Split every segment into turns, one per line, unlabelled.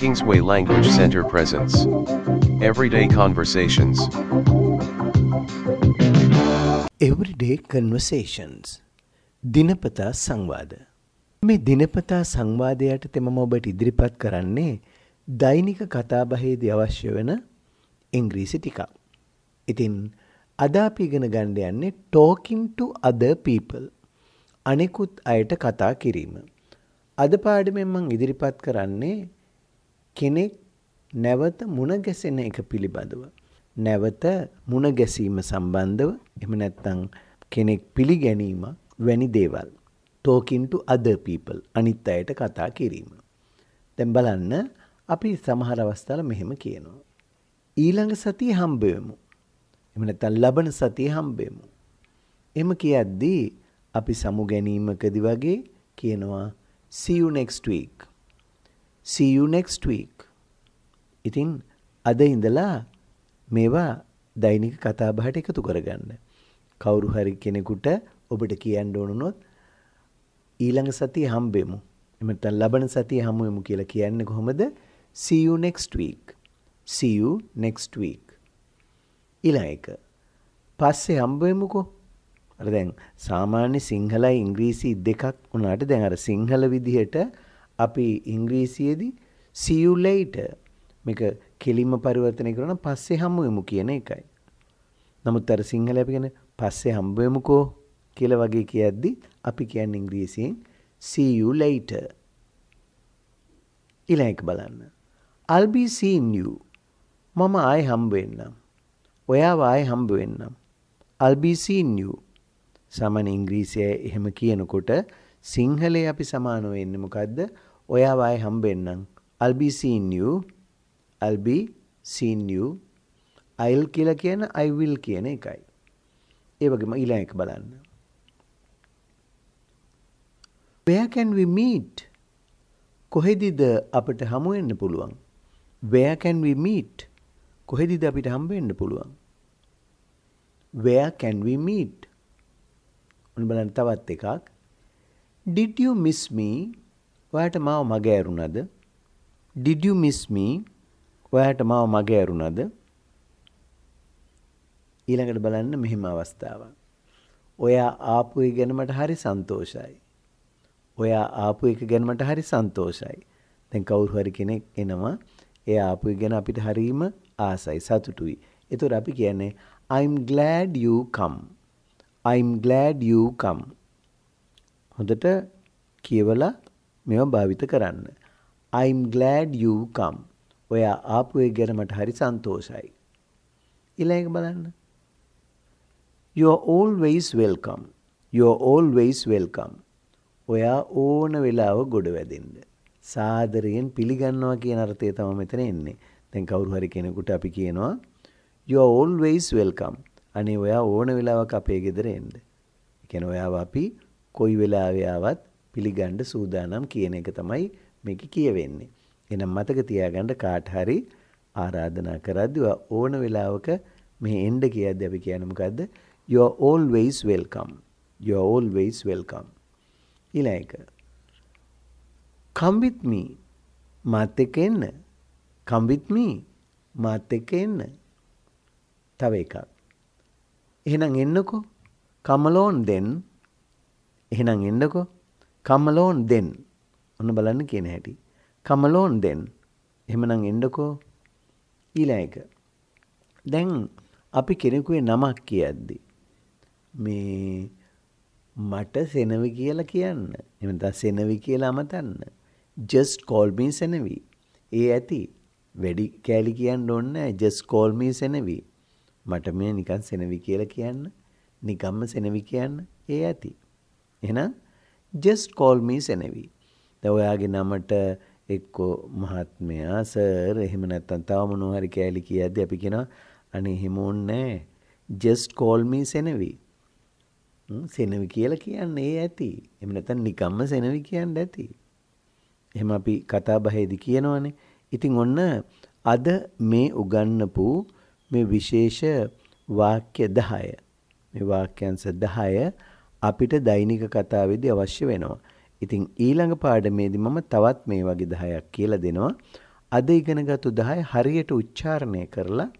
Kingsway Language Center presents Everyday Conversations. Everyday Conversations. දිනපතා සංවාද. මේ දිනපතා සංවාදයට තෙමම ඔබට ඉදිරිපත් කරන්නේ දෛනික කතාබහේදී අවශ්‍ය වෙන ඉංග්‍රීසි ටිකක්. ඉතින් අද අපි ඉගෙන ගන්න යන්නේ talking to other people. අනෙකුත් අයට කතා කිරීම. අද පාඩමෙන් මං ඉදිරිපත් කරන්නේ කෙනෙක් නැවත මුණ ගැසෙන එක පිළිබඳව. නැවත මුණ ගැසීම සම්බන්ධව එම නැත්තං කෙනෙක් පිළිගැනීම වැනි දේවල්. තෝකින්ටු අද පීපල් අනිත් අයට කතා කිරීම. දැම් බලන්න අපි සමහර අවස්ථාල මෙහෙම කියනවා. ඊළඟ සතිය හම්බයමු. එම නැතන් ලබන සතිය හම්බයමු. එම කියද්දී අපි සමු ගැනීමකදි වගේ කියනවා see you next week see you next week ඉතින් අද ඉඳලා මේවා දෛනික කතාබහට එකතු කරගන්න කවුරු හරි කෙනෙකුට ඔබට කියන්න ඕනනොත් ඊළඟ සතිය හම්බෙමු එමත් ලබන සතිය හමුුවමු කියලා කියන්න කොහොමද see you next week see you next week ඊළඟ එක පස්සේ හම්බෙමුකෝ අර දැන් සාමාන්‍ය සිංහලයි ඉංග්‍රීසි දෙකක් වුණාට දැන් අර සිංහල විදිහට අපි ඉංග්‍රීසියේදී see you later මේක කෙලින්ම පරිවර්තනය කරන පස්සේ හමු වෙමු කියන එකයි. නමුත් අර සිංහල අපි කියන්නේ පස්සේ හම්බ වෙමුකෝ කියලා වගේ කියද්දි අපි කියන්නේ ඉංග්‍රීසියෙන් see you later. ඊළඟ බලන්න. I'll be seeing you. මම ආයෙ හම්බ වෙන්නම්. ඔයාව ආයෙ හම්බ වෙන්නම්. I'll be seeing you. සමන ඉංග්‍රීසිය එහෙම කියනකොට සිංහලේ අපි සමානව එන්න මොකක්ද ඔයා වායි හම්බෙන්නම් I'll be seeing you I'll be seeing you I'll කියලා කියන I will කියන එකයි ඒ වගේම ඊළඟ එක බලන්න Where can we meet කොහෙදිද අපට හමු වෙන්න පුළුවන් Where can we meet කොහෙදිද අපිට හම්බ වෙන්න පුළුවන් Where can we meet ඔන්න බලන්න තවත් එකක්. Did you miss me? ඔයාට මාව මගේ ඇරුණද? Did you miss me? ඔයාට මාව මගේ ඇරුණද? ඊළඟට බලන්න මෙහෙම අවස්ථාවක්. ඔයා ආපු එක ගැන මට හරි සන්තෝෂයි. ඔයා ආපු එක ගැන මට හරි සන්තෝෂයි. දැන් කවුරු හරි කෙනෙක් එනවා. එයා ආපු එක ගැන අපිට හරීම ආසයි, සතුටුයි. ඒතොර අපි කියන්නේ I'm glad you come. I'm glad you come. හොඳට කියවලා මේවා භාවිත කරන්න. I'm glad you come. ඔයා ආපු එක ගැන මට හරි සන්තෝෂයි. ඊළඟ බලන්න. You are always welcome. You are always welcome. ඔයා ඕන වෙලාව ගොඩ වැදෙන්න. සාදරයෙන් පිළිගන්නවා කියන අර්ථය තමයි මෙතන එන්නේ. දැන් කවුරු හරි කෙනෙකුට අපි කියනවා you are always welcome. අනේ ඔයා ඕන වෙලාවක අපේ ගෙදර එන්න. ඒ කියන්නේ ඔයාව අපි කොයි වෙලාවෙ ආවත් පිළිගන්න සූදානම් කියන එක තමයි මේක කියවෙන්නේ. එහෙනම් මතක තියාගන්න කාට හරි ආරාධනා කරද්දී ඕන වෙලාවක මේ එන්න කියද්දී අපි කියන්නේ මොකද්ද? You are always welcome. You are always welcome. ඊළඟ එක. Come with me. මාත් එක්ක එන්න. Come with me. මාත් එක්ක එන්න. තව එකක්. එහෙනම් එන්නකෝ කමලෝන් දෙන් එහෙනම් එන්නකෝ කමලෝන් දෙන් ඔන්න බලන්න කියන හැටි කමලෝන් දෙන් එහෙමනම් එන්නකෝ ඊළඟ එක දැන් අපි කෙනෙකුේ නමක් කියද්දි මේ මට සෙනවි කියලා කියන්න එමත සෙනවි කියලා අමතන්න ජස් කෝල්මී සෙනවී ඒ ඇති වැඩි කෑලි කියන්න ඔන්න ජස් කෝල්මී සෙනවී මට මේ නිකන් සෙනවි කියලා කියන්න නිකම්ම සෙනවි කියන්න ඒ ඇති. එහෙනම් just call me සෙනවි. දැන් ඔයාගේ නමට එක්කෝ මහත්මයා සර් එහෙම නැත්නම් තව මොනවා හරි කෑලි කියද්දි අපි කියනවා අනේ එහෙම ඕනේ just call me සෙනවි. සෙනවි කියලා කියන්නේ ඒ ඇති. එහෙම නැත්නම් නිකම්ම සෙනවි කියන්න ඇති. එහෙම අපි කතා බහේදී කියනවනේ. ඉතින් ඔන්න අද මේ උගන්නපු මේ විශේෂ වාක්‍ය 10. මේ වාක්‍යංශ 10 අපිට දෛනික කතාවේදී අවශ්‍ය වෙනවා. ඉතින් ඊළඟ පාඩමේදී මම තවත් මේ වගේ 10ක් කියලා දෙනවා. අද ඉගෙනගත්තු 10 හරියට උච්චාරණය කරලා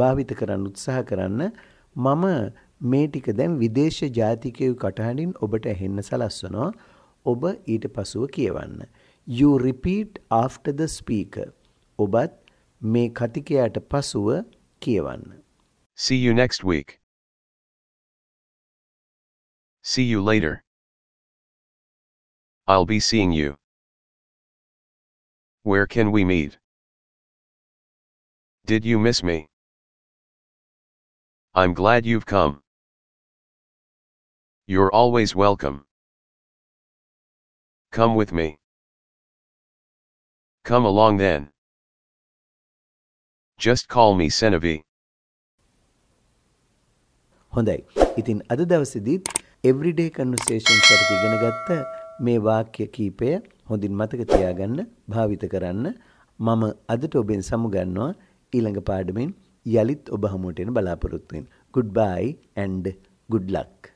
භාවිත කරන්න උත්සාහ කරන්න මම මේ ටික දැන් විදේශ ජාතිකයෝ කටහඬින් ඔබට ඇහෙන්න සලස්වනවා. ඔබ ඊට පසුව කියවන්න. You repeat after the speaker. ඔබත් මේ කතිකයාට පසුව Kievan. See you next week. See you later. I'll be seeing you. Where can we meet? Did you miss me? I'm glad you've come. You're always welcome. Come with me. Come along then. just call me Senavi. හොඳයි. ඉතින් අද දවසේදීත් everyday conversations එකට ඉගෙන ගත්ත මේ වාක්‍ය කීපය හොඳින් මතක තියාගන්න, භාවිත කරන්න. මම අදට ඔබෙන් සමුගන්නවා ඊළඟ පාඩමෙන් යලිත් ඔබ හමුවට එන බලාපොරොත්තු වෙන. goodbye and good luck.